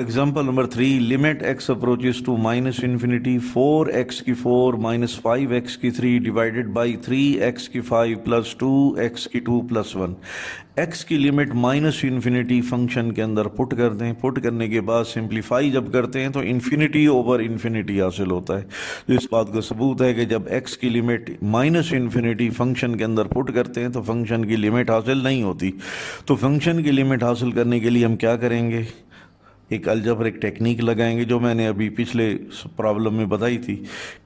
example number three limit x approaches to minus infinity four x की four minus five x की three divided by three x की five plus two x की two plus one x की limit minus infinity function के अंदर put कर दें put करने के बाद सिंप्लीफाई जब करते हैं तो इन्फिनिटी ओवर इन्फिनिटी हासिल होता है तो इस बात का सबूत है कि जब एक्स की लिमिट माइनस इन्फिनिटी फंक्शन के अंदर पुट करते हैं तो फंक्शन की लिमिट हासिल नहीं होती तो फंक्शन की लिमिट हासिल करने के लिए हम क्या करेंगे एक एक टेक्निक लगाएंगे जो मैंने अभी पिछले प्रॉब्लम में बताई थी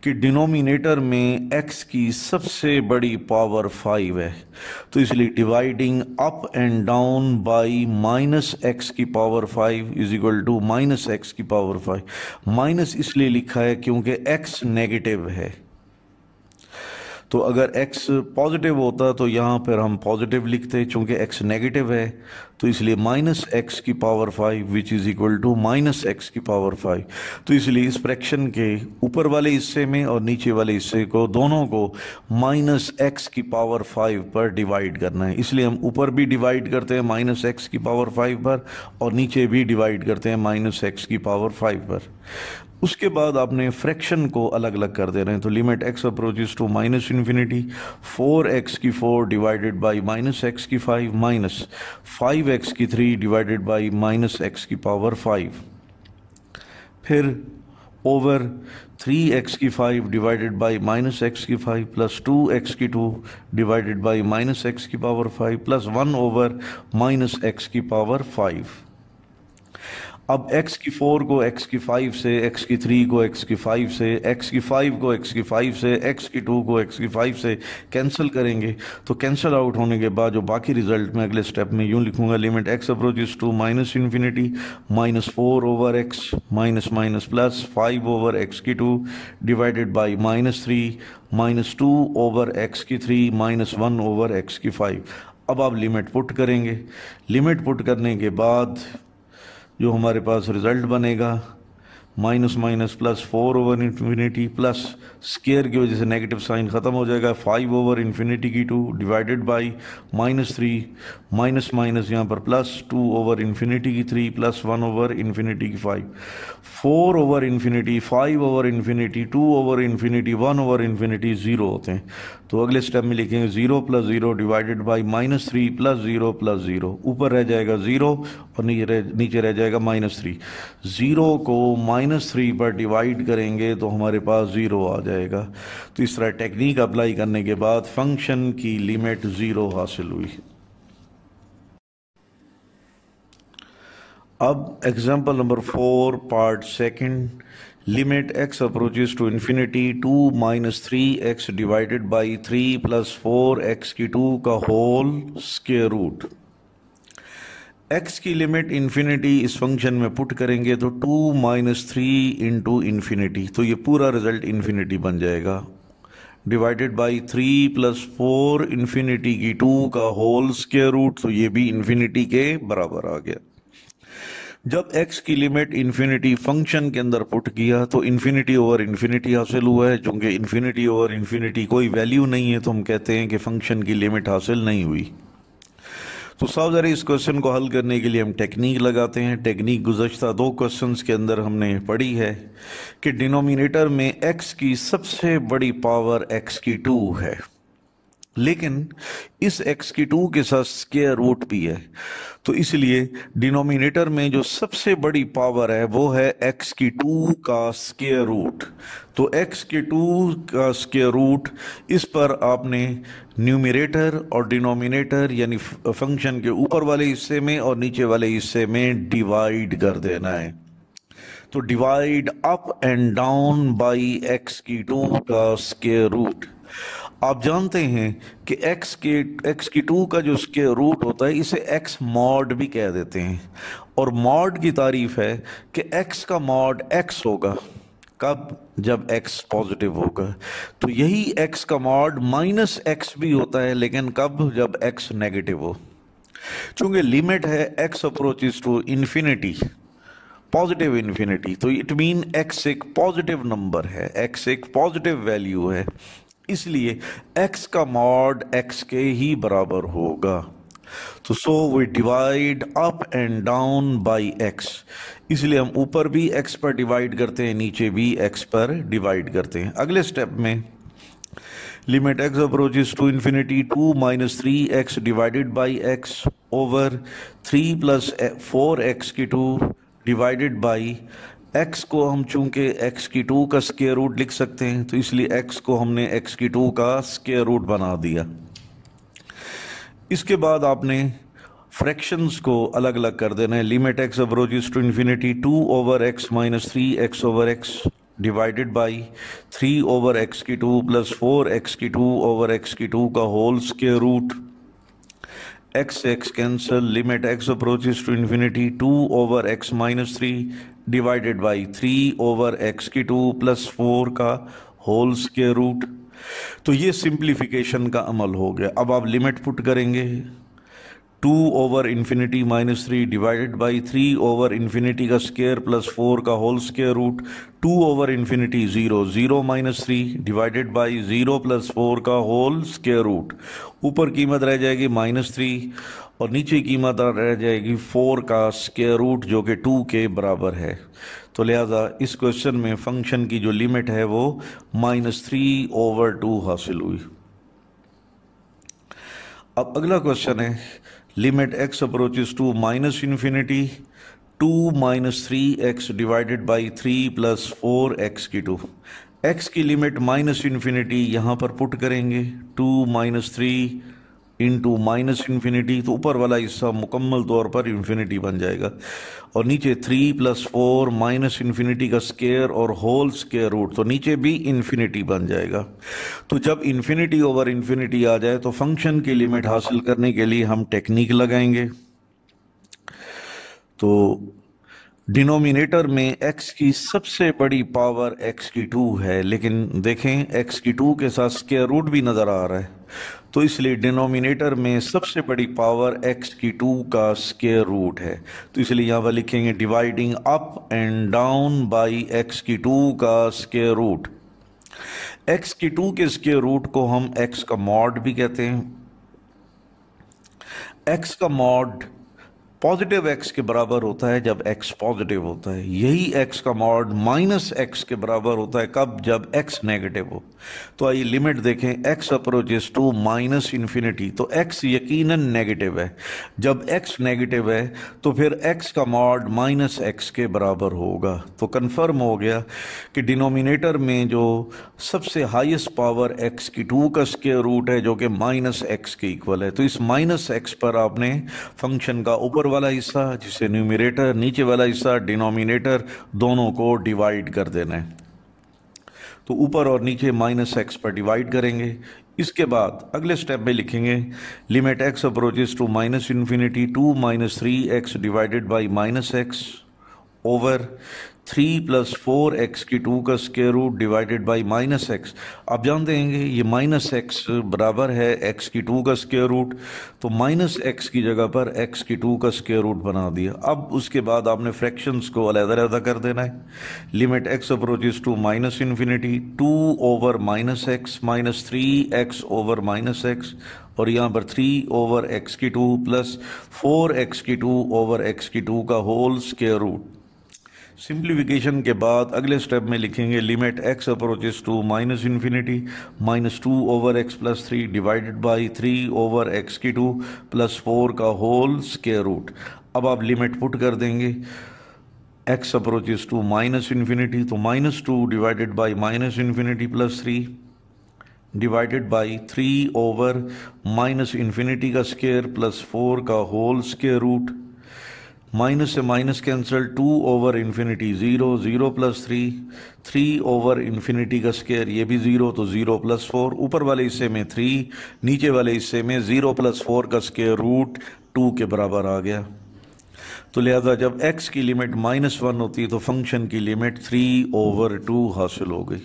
कि डिनोमिनेटर में एक्स की सबसे बड़ी पावर फाइव है तो इसलिए dividing up and down by minus x की power five is equal to minus x की पावर फाइव माइनस इसलिए लिखा है क्योंकि एक्स नेगेटिव है तो अगर x पॉजिटिव होता तो यहाँ पर हम पॉजिटिव लिखते चूँकि x नेगेटिव है तो इसलिए माइनस एक्स की power five which is equal to minus x की पावर फाइव तो इसलिए इस फ्रैक्शन के ऊपर वाले हिस्से में और नीचे वाले हिस्से को दोनों को माइनस एक्स की पावर फाइव पर डिवाइड करना है इसलिए हम ऊपर भी डिवाइड करते हैं माइनस एक्स की पावर फाइव पर और नीचे भी डिवाइड करते हैं माइनस एक्स की पावर फाइव पर उसके बाद आपने फ्रैक्शन को अलग अलग कर दे रहे हैं तो limit x approaches to minus infinity four x की four divided by minus x की फाइव माइनस फाइव एक्स की three divided by minus x की पावर फाइव फिर ओवर थ्री एक्स की five divided by minus x की five plus two x की two divided by minus x की power five plus one over minus x की power five अब x की फोर को x की फाइव से x की थ्री को x की फाइव से x की फाइव को x की फाइव से x की टू को x की फाइव से कैंसिल करेंगे तो कैंसिल आउट होने के बाद जो बाकी रिजल्ट में अगले स्टेप में यूँ लिखूंगा limit x approaches to minus infinity minus four over x minus minus plus five over x की two divided by minus three minus two over x की three minus one over x की five अब आप limit put करेंगे limit put करने के बाद जो हमारे पास रिज़ल्ट बनेगा minus minus plus four over infinity plus square की वजह से नेगेटिव साइन ख़त्म हो जाएगा फाइव ओवर इन्फिनिटी की two divided by minus three minus minus यहाँ पर प्लस टू ओवर इन्फिनिटी की three plus one over infinity की five four over infinity five over infinity two over infinity one over infinity zero होते हैं तो अगले step में लिखेंगे zero plus zero divided by minus three plus zero plus zero ऊपर रह जाएगा ज़ीरो और नीचे रह जाएगा माइनस थ्री ज़ीरो को माइनस माइनस थ्री पर डिवाइड करेंगे तो हमारे पास ज़ीरो आ जाएगा तो इस तरह टेक्निक अप्लाई करने के बाद फंक्शन की लिमिट ज़ीरो हासिल हुई अब example number four part second approaches to infinity two minus three x divided by three plus four x की टू का होल स्केयर रूट एक्स की लिमिट इन्फिनिटी इस फंक्शन में पुट करेंगे तो two minus three into infinity तो ये पूरा रिजल्ट इन्फिनिटी बन जाएगा divided by three plus four infinity की टू का होल स्केयर रूट तो ये भी इन्फिनिटी के बराबर आ गया जब x की लिमिट इन्फिनिटी फंक्शन के अंदर पुट किया तो इन्फिनिटी ओवर इन्फिनिटी हासिल हुआ है चूंकि इन्फिनिटी ओवर इन्फिनिटी कोई वैल्यू नहीं है तो हम कहते हैं कि फंक्शन की लिमिट हासिल नहीं हुई तो साहब ज़रा इस क्वेश्चन को हल करने के लिए हम टेक्निक लगाते हैं टेक्निक गुजशत दो क्वेश्चन के अंदर हमने पढ़ी है कि डिनोमिनेटर में एक्स की सबसे बड़ी पावर एक्स की टू है लेकिन इस एक्स की टू के साथ स्केयर रूट भी है तो इसलिए डिनोमिनेटर में जो सबसे बड़ी पावर है वो है एक्स की टू का स्केयर रूट तो एक्स के टू का स्केयर रूट इस पर आपने न्यूमिरेटर और डिनोमिनेटर यानी फंक्शन के ऊपर वाले हिस्से में और नीचे वाले हिस्से में डिवाइड कर देना है तो divide up and down by x की टू का स्केयर रूट आप जानते हैं कि x के x की टू का जो उसके रूट होता है इसे x मॉड भी कह देते हैं और मॉड की तारीफ है कि x का मॉड x होगा कब जब x पॉजिटिव होगा तो यही x का मॉड माइनस एक्स भी होता है लेकिन कब जब x नेगेटिव हो चूंकि लिमिट है x approaches to infinity positive infinity तो इट मीन x एक पॉजिटिव नंबर है x एक पॉजिटिव वैल्यू है इसलिए x का मॉड x के ही बराबर होगा तो so we divide up and down by x इसलिए हम ऊपर भी x पर डिवाइड करते हैं नीचे भी x पर डिवाइड करते हैं अगले स्टेप में limit x approaches to infinity two minus three x divided by x over three plus four x की टू डिवाइडेड बाई x को हम चूंकि x की टू का स्केयर रूट लिख सकते हैं तो इसलिए x को हमने x की टू का स्केयर रूट बना दिया इसके बाद आपने फ्रैक्शंस को अलग अलग कर देना है limit x approaches to infinity two over x minus three x over x divided by three over x की टू प्लस फोर एक्स की टू ओवर एक्स की टू का whole square root x x cancel limit x approaches to infinity two over x minus three divided by three over x की two plus four का whole square root तो ये simplification का अमल हो गया अब आप लिमिट पुट करेंगे two over infinity minus three divided by three over infinity का स्केयर प्लस फोर का whole square root two over infinity zero zero minus three divided by zero plus four का होल स्केयर रूट ऊपर कीमत रह जाएगी minus three और नीचे कीमत रह जाएगी फोर का स्केयर रूट जो कि टू के बराबर है तो लिहाजा इस क्वेश्चन में फंक्शन की जो लिमिट है वो माइनस थ्री ओवर टू हासिल हुई अब अगला क्वेश्चन है limit x approaches to minus infinity two minus three x divided by three plus four x की टू एक्स की लिमिट माइनस इन्फिनिटी यहाँ पर पुट करेंगे two minus three into minus infinity तो ऊपर वाला हिस्सा मुकम्मल तौर पर इन्फिनिटी बन जाएगा और नीचे three plus four minus infinity का स्केयर और होल स्केयर रूट तो नीचे भी इन्फिनिटी बन जाएगा तो जब इन्फिनिटी ओवर इन्फिनिटी आ जाए तो फंक्शन की लिमिट हासिल करने के लिए हम टेक्निक लगाएंगे तो डिनोमिनेटर में x की सबसे बड़ी पावर x की टू है लेकिन देखें x की टू के साथ स्केयर रूट भी नज़र आ रहा है तो इसलिए डिनोमिनेटर में सबसे बड़ी पावर एक्स की टू का स्केयर रूट है तो इसलिए यहाँ पर लिखेंगे dividing up and down by x की टू का स्केयर रूट एक्स की टू के स्केयर रूट को हम एक्स का मॉड भी कहते हैं एक्स का मॉड पॉजिटिव एक्स के बराबर होता है जब एक्स पॉजिटिव होता है यही एक्स का मॉड माइनस एक्स के बराबर होता है कब जब एक्स नेगेटिव हो तो आइए लिमिट देखें x approaches to minus infinity तो एक्स यकीनन नेगेटिव है जब एक्स नेगेटिव है तो फिर एक्स का मॉड माइनस एक्स के बराबर होगा तो कन्फर्म हो गया कि डिनोमिनेटर में जो सबसे हाइस्ट पावर एक्स की टू का स्केयर रूट है जो कि माइनस एक्स के इक्वल है तो इस माइनस एक्स पर आपने फंक्शन का ऊपर वाला हिस्सा जिसे न्यूमिनेटर नीचे वाला हिस्सा डिनोमिनेटर दोनों को डिवाइड कर देना है तो ऊपर और नीचे माइनस एक्स पर डिवाइड करेंगे इसके बाद अगले स्टेप में लिखेंगे limit x approaches to minus infinity two minus three x divided by minus x over three plus four x की टू का square root divided by minus x आप जान देंगे ये माइनस एक्स बराबर है एक्स की टू का स्केयर रूट तो माइनस एक्स की जगह पर एक्स की टू का स्केयर रूट बना दिया अब उसके बाद आपने फ्रैक्शंस को अलहदा अलहदा कर देना है limit x approaches to minus infinity two over minus x minus three x over minus x और यहाँ पर थ्री ओवर एक्स की टू प्लस फोर एक्स की टू ओवर एक्स की टू का होल स्केयर रूट सिंप्लीफिकेशन के बाद अगले स्टेप में लिखेंगे limit x approaches to minus infinity minus two over x plus three divided by three over x की टू प्लस फोर का होल स्केयर रूट अब आप लिमिट पुट कर देंगे x approaches to minus infinity तो minus two divided by minus infinity plus three divided by three over minus infinity का square plus four का whole square root minus से minus cancel two over infinity zero zero plus three three over infinity का square ये भी zero तो zero plus four ऊपर वाले हिस्से में थ्री नीचे वाले हिस्से में ज़ीरो प्लस फोर का स्केयर रूट टू के बराबर आ गया तो लिहाजा जब x की लिमिट माइनस वन होती है तो फंक्शन की लिमिट थ्री ओवर टू हासिल हो गई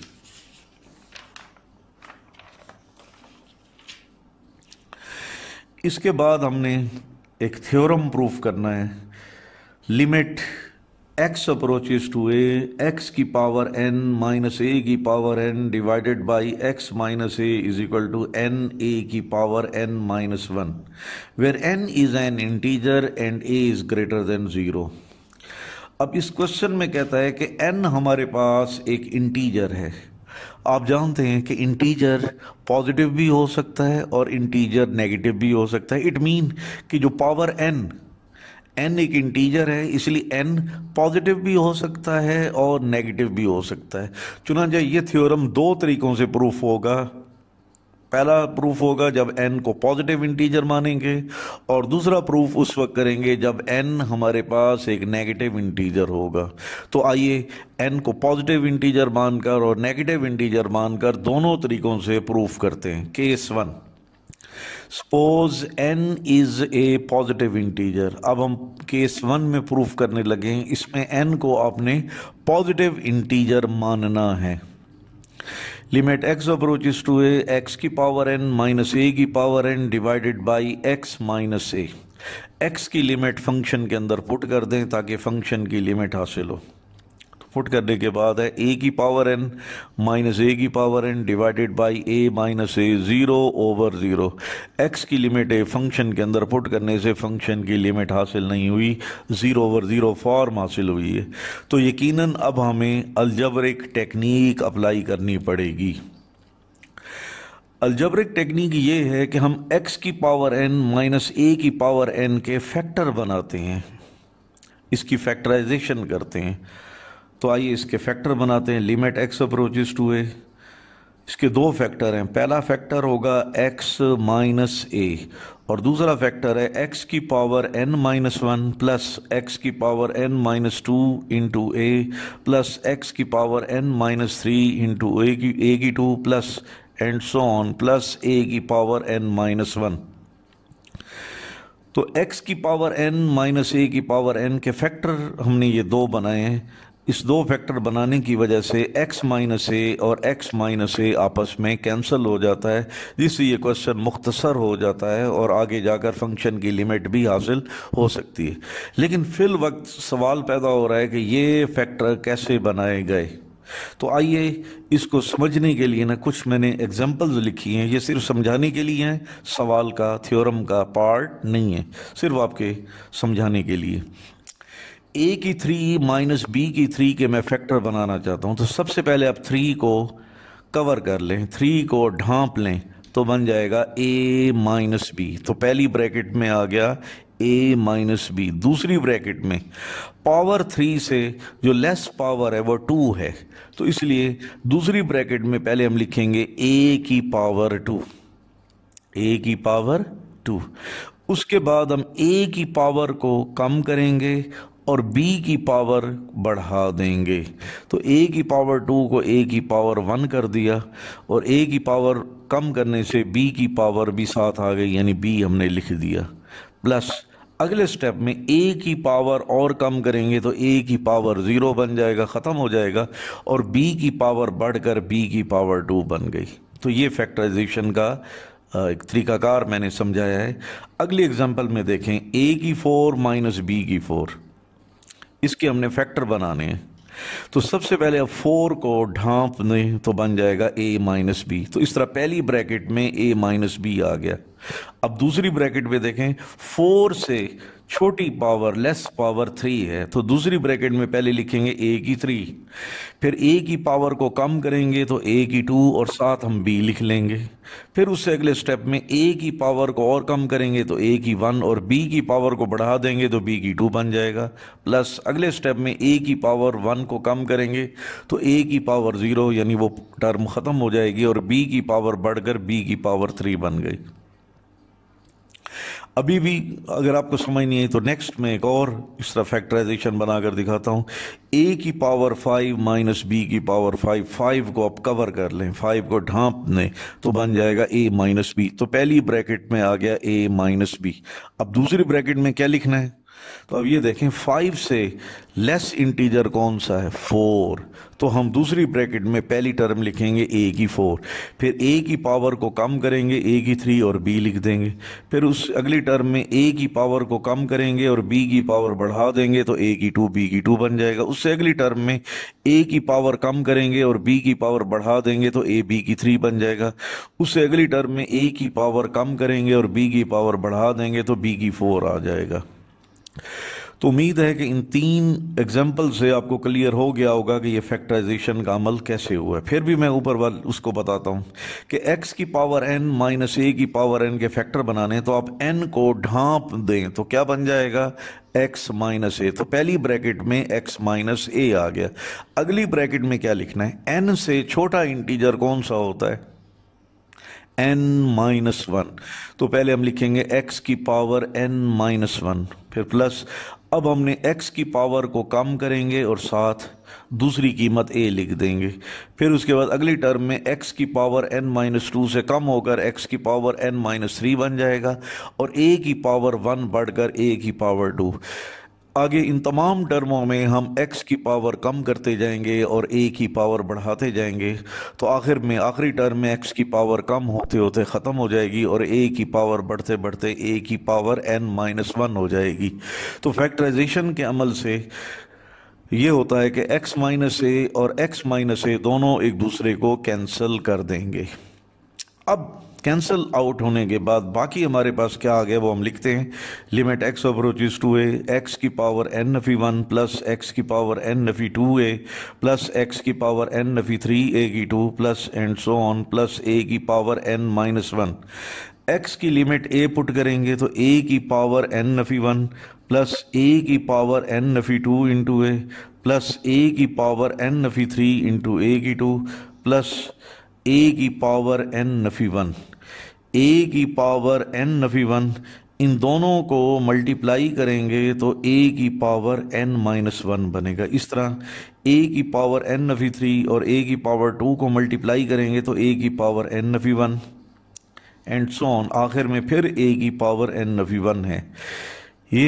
इसके बाद हमने एक थ्योरम प्रूफ करना है limit x approach to a x की पावर एन माइनस ए की power n divided by x minus a is equal to n a की power n minus one where n is an integer and a is greater than zero अब इस question में कहता है कि N हमारे पास एक इंटीजर है आप जानते हैं कि इंटीजर पॉजिटिव भी हो सकता है और इंटीजर नेगेटिव भी हो सकता है इट मीन कि जो पावर एन एन एक इंटीजर है इसलिए एन पॉजिटिव भी हो सकता है और नेगेटिव भी हो सकता है चुनाचा ये थ्योरम दो तरीक़ों से प्रूफ होगा पहला प्रूफ होगा जब एन को पॉजिटिव इंटीजर मानेंगे और दूसरा प्रूफ उस वक्त करेंगे जब एन हमारे पास एक नेगेटिव इंटीजर होगा तो आइए एन को पॉजिटिव इंटीजर मानकर और नेगेटिव इंटीजर मानकर दोनों तरीक़ों से प्रूफ करते हैं case one suppose n is a positive integer अब हम केस वन में प्रूफ करने लगे हैं इसमें एन को आपने पॉजिटिव इंटीजर मानना है limit x approaches to a x की पावर एन माइनस ए की power n divided by x minus a x की लिमिट फंक्शन के अंदर पुट कर दें ताकि फंक्शन की लिमिट हासिल हो पुट करने के बाद है ए की पावर एन माइनस ए की power n divided by a minus a zero over zero x की लिमिट ए फंक्शन के अंदर पुट करने से फंक्शन की लिमिट हासिल नहीं हुई ज़ीरो ओवर ज़ीरो फॉर्म हासिल हुई है तो यकीन अब हमें अलजबरिक टेक्निक अप्लाई करनी पड़ेगी अलजबरिक टेक्निक ये है कि हम x की पावर n माइनस ए की पावर n के फैक्टर बनाते हैं इसकी फैक्टराइजेशन करते हैं तो आइए इसके फैक्टर बनाते हैं limit x approaches to a इसके दो फैक्टर हैं पहला फैक्टर होगा एक्स माइनस ए और दूसरा फैक्टर है एक्स की power n minus one plus x की power n minus two into a plus x की power n minus three into a की ए की two plus and so on plus a की power n minus one तो x की power n minus a की power n के factor हमने ये दो बनाए हैं इस दो फैक्टर बनाने की वजह से x माइनस ए और x माइनस ए आपस में कैंसिल हो जाता है जिससे ये क्वेश्चन मुख्तसर हो जाता है और आगे जाकर फंक्शन की लिमिट भी हासिल हो सकती है लेकिन फिल वक्त सवाल पैदा हो रहा है कि ये फैक्टर कैसे बनाए गए तो आइए इसको समझने के लिए ना कुछ मैंने एग्जांपल्स लिखी हैं ये सिर्फ समझाने के लिए हैं सवाल का थ्योरम का पार्ट नहीं है सिर्फ आपके समझाने के लिए ए की थ्री माइनस बी की थ्री के मैं फैक्टर बनाना चाहता हूँ तो सबसे पहले आप थ्री को कवर कर लें थ्री को ढांप लें तो बन जाएगा ए माइनस बी तो पहली ब्रैकेट में आ गया ए माइनस बी दूसरी ब्रैकेट में पावर थ्री से जो लेस पावर है वो टू है तो इसलिए दूसरी ब्रैकेट में पहले हम लिखेंगे ए की पावर टू ए की पावर टू उसके बाद हम ए की पावर को कम करेंगे और b की पावर बढ़ा देंगे तो a की पावर टू को a की पावर वन कर दिया और a की पावर कम करने से b की पावर भी साथ आ गई यानी b हमने लिख दिया प्लस अगले स्टेप में a की पावर और कम करेंगे तो a की पावर ज़ीरो बन जाएगा ख़त्म हो जाएगा और b की पावर बढ़कर b की पावर टू बन गई तो ये फैक्टराइजेशन का एक तरीकाकार मैंने समझाया है अगले एग्जांपल में देखें a की फोर माइनस बी की फोर इसके हमने फैक्टर बनाने हैं तो सबसे पहले अब फोर को ढांप तो बन जाएगा ए माइनस बी तो इस तरह पहली ब्रैकेट में ए माइनस बी आ गया अब दूसरी ब्रैकेट में देखें फोर से छोटी पावर लेस पावर थ्री है तो दूसरी ब्रैकेट में पहले लिखेंगे ए की थ्री फिर ए की पावर को कम करेंगे तो ए की टू और साथ हम बी लिख लेंगे फिर उससे अगले स्टेप में ए की पावर को और कम करेंगे तो ए की वन और बी की पावर को बढ़ा देंगे तो बी की टू बन जाएगा प्लस अगले स्टेप में ए की पावर वन को कम करेंगे तो ए की पावर ज़ीरो यानी वो टर्म ख़त्म हो जाएगी और बी की पावर बढ़कर बी की पावर थ्री बन गई अभी भी अगर आपको समझ नहीं आई तो नेक्स्ट में एक और इस तरह फैक्टराइजेशन बनाकर दिखाता हूँ ए की पावर फाइव माइनस बी की पावर फाइव फाइव को आप कवर कर लें फाइव को ढांप लें तो बन जाएगा ए माइनस बी तो पहली ब्रैकेट में आ गया ए माइनस बी अब दूसरी ब्रैकेट में क्या लिखना है तो अब ये देखें फाइव से लेस इंटीजर कौन सा है फोर तो हम दूसरी ब्रैकेट में पहली टर्म लिखेंगे ए की फोर फिर ए की पावर को कम करेंगे ए की थ्री और बी लिख देंगे फिर उस अगली टर्म में ए की पावर को कम करेंगे और बी की पावर बढ़ा देंगे तो ए की टू बी की टू बन जाएगा उससे अगली टर्म में ए की पावर कम करेंगे और बी की पावर बढ़ा देंगे तो ए बी की थ्री बन जाएगा उससे अगली टर्म में ए की पावर कम करेंगे और बी की पावर बढ़ा देंगे तो बी की फोर आ जाएगा तो उम्मीद है कि इन तीन एग्जाम्पल से आपको क्लियर हो गया होगा कि ये फैक्टराइजेशन का अमल कैसे हुआ है फिर भी मैं ऊपर वाल उसको बताता हूँ कि x की पावर n माइनस ए की पावर n के फैक्टर बनाने तो आप n को ढांप दें तो क्या बन जाएगा x माइनस ए तो पहली ब्रैकेट में x माइनस ए आ गया अगली ब्रैकेट में क्या लिखना है n से छोटा इंटीजर कौन सा होता है एन माइनस वन तो पहले हम लिखेंगे एक्स की पावर एन माइनस वन फिर प्लस अब हमने एक्स की पावर को कम करेंगे और साथ दूसरी कीमत ए लिख देंगे फिर उसके बाद अगली टर्म में एक्स की पावर एन माइनस टू से कम होकर एक्स की पावर एन माइनस थ्री बन जाएगा और ए की पावर वन बढ़कर ए की पावर टू आगे इन तमाम टर्मों में हम एक्स की पावर कम करते जाएंगे और ए की पावर बढ़ाते जाएंगे तो आखिर में आखिरी टर्म में एक्स की पावर कम होते होते ख़त्म हो जाएगी और ए की पावर बढ़ते बढ़ते ए की पावर एन माइनस वन हो जाएगी तो फैक्टराइजेशन के अमल से ये होता है कि एक्स माइनस ए और एक्स माइनस ए दोनों एक दूसरे को कैंसिल कर देंगे अब कैंसिल आउट होने के बाद बाकी हमारे पास क्या आ गया वो हम लिखते हैं limit x approaches to a x की पावर एन नफ़ी वन प्लस एक्स की पावर एन नफ़ी टू ए प्लस एक्स की पावर एन नफ़ी थ्री ए की two plus and so on plus a की power n minus one x की limit a put करेंगे तो ए की पावर एन नफ़ी वन प्लस ए की पावर एन नफ़ी two into a plus a की पावर एन नफ़ी थ्री इंटू ए की टू प्लस ए की पावर एन नफ़ी वन ए की पावर एन नफ़ी वन इन दोनों को मल्टीप्लाई करेंगे तो ए की पावर एन माइनस वन बनेगा इस तरह ए की पावर एन नफ़ी थ्री और ए की पावर टू को मल्टीप्लाई करेंगे तो ए की पावर एन नफ़ी वन एंड सोन आखिर में फिर ए की पावर एन नफ़ी वन है ये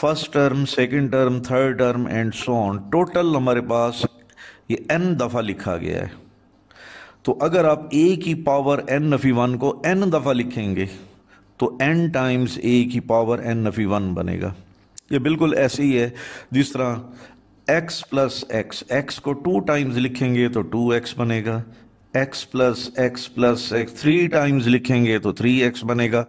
first term second term third term and so on total हमारे पास ये एन दफ़ा लिखा गया है तो अगर आप ए की पावर एन नफ़ी वन को एन दफ़ा लिखेंगे तो एन टाइम्स ए की पावर एन नफ़ी वन बनेगा ये बिल्कुल ऐसे ही है जिस तरह एक्स प्लस एक्स एक्स को टू टाइम्स लिखेंगे तो टू एक्स बनेगा x plus x plus x three times लिखेंगे तो थ्री एक्स बनेगा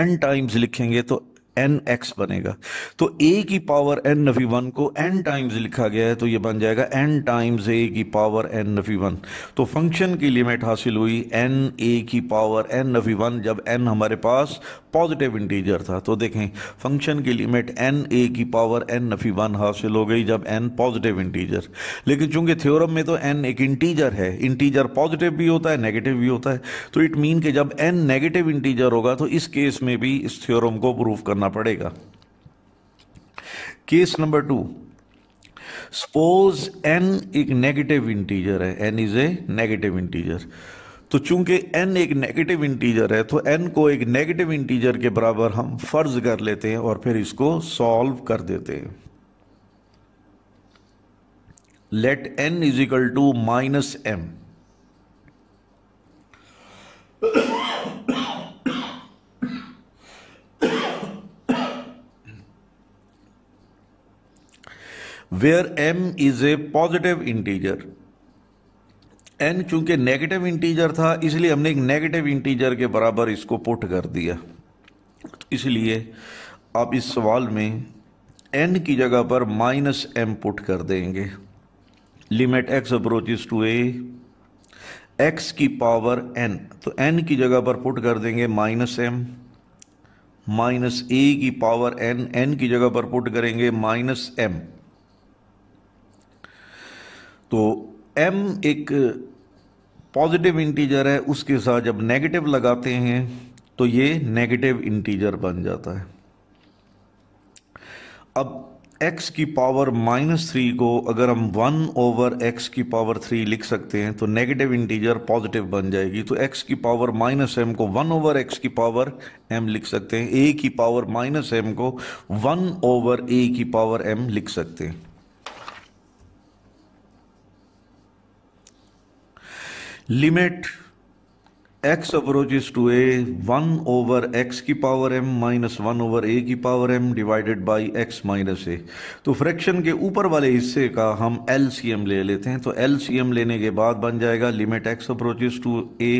एन टाइम्स लिखेंगे तो एन एक्स बनेगा तो ए की पावर एन नफी वन को एन टाइम्स लिखा गया है तो ये बन जाएगा एन टाइम्स ए की पावर एन नफी वन तो फंक्शन की लिमिट हासिल हुई एन ए की पावर एन नफी वन जब एन हमारे पास पॉजिटिव इंटीजर था तो देखें फंक्शन की लिमिट एन ए की पावर एन नफी वन हासिल हो गई जब एन पॉजिटिव इंटीजर लेकिन चूंकि थ्योरम में तो एन एक इंटीजर है इंटीजर पॉजिटिव भी होता है नेगेटिव भी होता है तो इट मीन कि जब एन नेगेटिव इंटीजर होगा तो इस केस में भी इस थ्योरम को प्रूव करना करना पड़ेगा case number two suppose n एक नेगेटिव इंटीजर है n is a negative integer तो चूंकि एन एक नेगेटिव इंटीजर है तो एन को एक नेगेटिव इंटीजर के बराबर हम फर्ज कर लेते हैं और फिर इसको सॉल्व कर देते हैं let n is equal to minus m where m is a positive integer n चूंकि नेगेटिव इंटीजर था इसलिए हमने एक नेगेटिव इंटीजर के बराबर इसको पुट कर दिया इसलिए आप इस सवाल में एन की जगह पर माइनस एम पुट कर देंगे limit x approaches to a x की पावर एन तो एन की जगह पर पुट कर देंगे माइनस एम माइनस ए की पावर एन एन की जगह पर पुट करेंगे माइनस एम तो m एक पॉजिटिव इंटीजर है उसके साथ जब नेगेटिव लगाते हैं तो ये नेगेटिव इंटीजर बन जाता है अब x की पावर माइनस थ्री को अगर हम वन ओवर x की पावर थ्री लिख सकते हैं तो नेगेटिव इंटीजर पॉजिटिव बन जाएगी तो x की पावर माइनस एम को वन ओवर x की पावर m लिख सकते हैं a की पावर माइनस एम को वन ओवर a की पावर m लिख सकते हैं limit x approaches to a one over x की power m minus one over a की power m divided by x minus a तो फ्रैक्शन के ऊपर वाले हिस्से का हम एल सी एम ले लेते हैं तो एल सी एम लेने के बाद बन जाएगा limit x approaches to a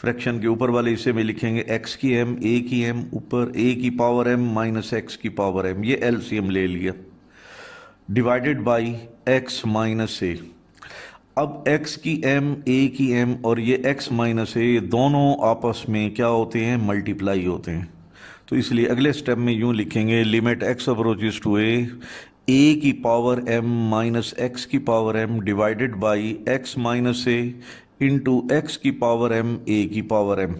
fraction के ऊपर वाले हिस्से में लिखेंगे एक्स की एम ए की एम ऊपर ए की पावर एम माइनस एक्स की पावर एम ये एल सी एम ले लिया divided by x minus a अब x की m a की m और ये x माइनस ए ये दोनों आपस में क्या होते हैं मल्टीप्लाई होते हैं तो इसलिए अगले स्टेप में यूँ लिखेंगे limit x approaches to a a की पावर m माइनस एक्स की power m divided by x minus a into x की पावर m a की पावर m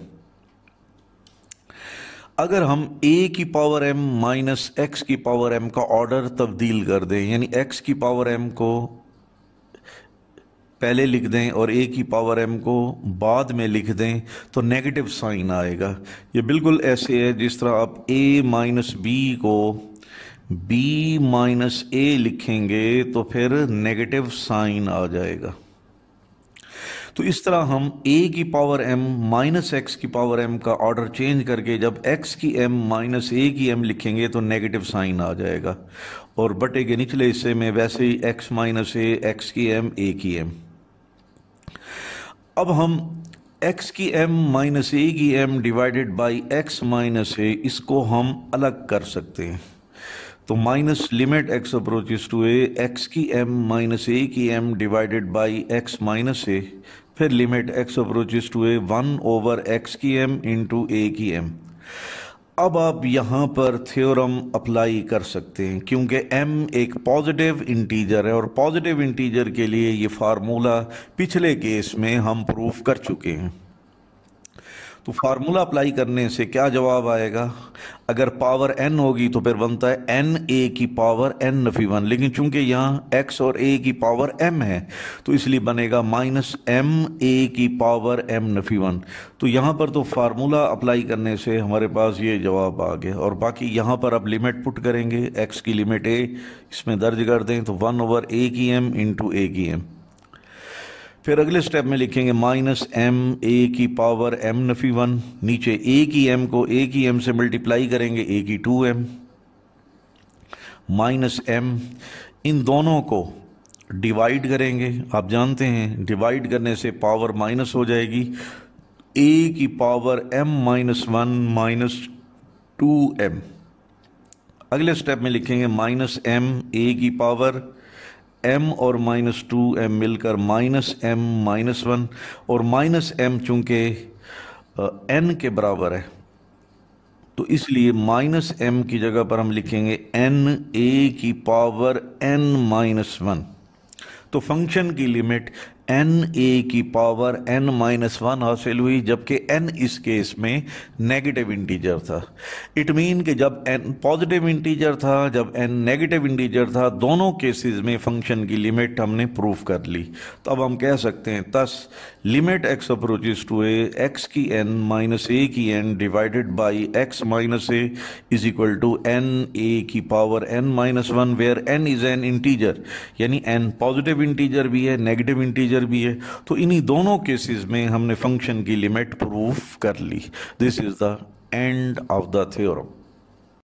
अगर हम a की पावर m माइनस एक्स की पावर m का order तब्दील कर दें यानी x की पावर m को पहले लिख दें और ए की पावर एम को बाद में लिख दें तो नेगेटिव साइन आएगा ये बिल्कुल ऐसे है जिस तरह आप ए माइनस बी को बी माइनस ए लिखेंगे तो फिर नेगेटिव साइन आ जाएगा तो इस तरह हम ए की पावर एम माइनस एक्स की पावर एम का ऑर्डर चेंज करके जब एक्स की एम माइनस ए की एम लिखेंगे तो नेगेटिव साइन आ जाएगा और बटे के निचले हिस्से में वैसे ही एक्स माइनस ए एक्स की एम ए की एम अब हम एक्स की एम माइनस ए की m divided by x minus a इसको हम अलग कर सकते हैं तो minus limit x approaches to a x की एम माइनस ए की m divided by x minus a फिर limit x approaches to a one over x की एम इंटू ए की एम अब आप यहाँ पर थ्योरम अप्लाई कर सकते हैं क्योंकि m एक पॉजिटिव इंटीजर है और पॉजिटिव इंटीजर के लिए ये फार्मूला पिछले केस में हम प्रूफ कर चुके हैं तो फार्मूला अप्लाई करने से क्या जवाब आएगा अगर पावर एन होगी तो फिर बनता है एन ए की पावर एन नफी वन लेकिन चूंकि यहाँ एक्स और ए की पावर एम है तो इसलिए बनेगा माइनस एम ए की पावर एम नफी वन तो यहाँ पर तो फार्मूला अप्लाई करने से हमारे पास ये जवाब आ गया और बाकी यहाँ पर अब लिमिट पुट करेंगे एक्स की लिमिट ए इसमें दर्ज कर दें तो वन ओवर ए की एम इंटू ए की एम फिर अगले स्टेप में लिखेंगे माइनस एम ए की पावर एम नफ़ी वन नीचे ए की एम को ए की एम से मल्टीप्लाई करेंगे ए की टू एम माइनस एम इन दोनों को डिवाइड करेंगे आप जानते हैं डिवाइड करने से पावर माइनस हो जाएगी ए की power m minus one minus two m अगले स्टेप में लिखेंगे माइनस एम ए की पावर एम और माइनस टू एम मिलकर माइनस एम माइनस वन और माइनस एम चूँकि एन के बराबर है तो इसलिए माइनस एम की जगह पर हम लिखेंगे एन ए की पावर एन माइनस वन तो फंक्शन की लिमिट एन ए की पावर एन माइनस वन हासिल हुई जबकि एन इस केस में नेगेटिव इंटीजर था इट मीन कि जब एन पॉजिटिव इंटीजर था जब एन नेगेटिव इंटीजर था दोनों केसेस में फंक्शन की लिमिट हमने प्रूव कर ली तो अब हम कह सकते हैं thus limit x approaches to a x की एन माइनस ए की n divided by x minus a is equal to n a की power n minus one where n is an integer यानी एन पॉजिटिव इंटीजर भी है negative integer अंदर भी है तो इन्हीं दोनों केसेस में हमने फंक्शन की लिमिट प्रूफ कर ली this is the end of the theorem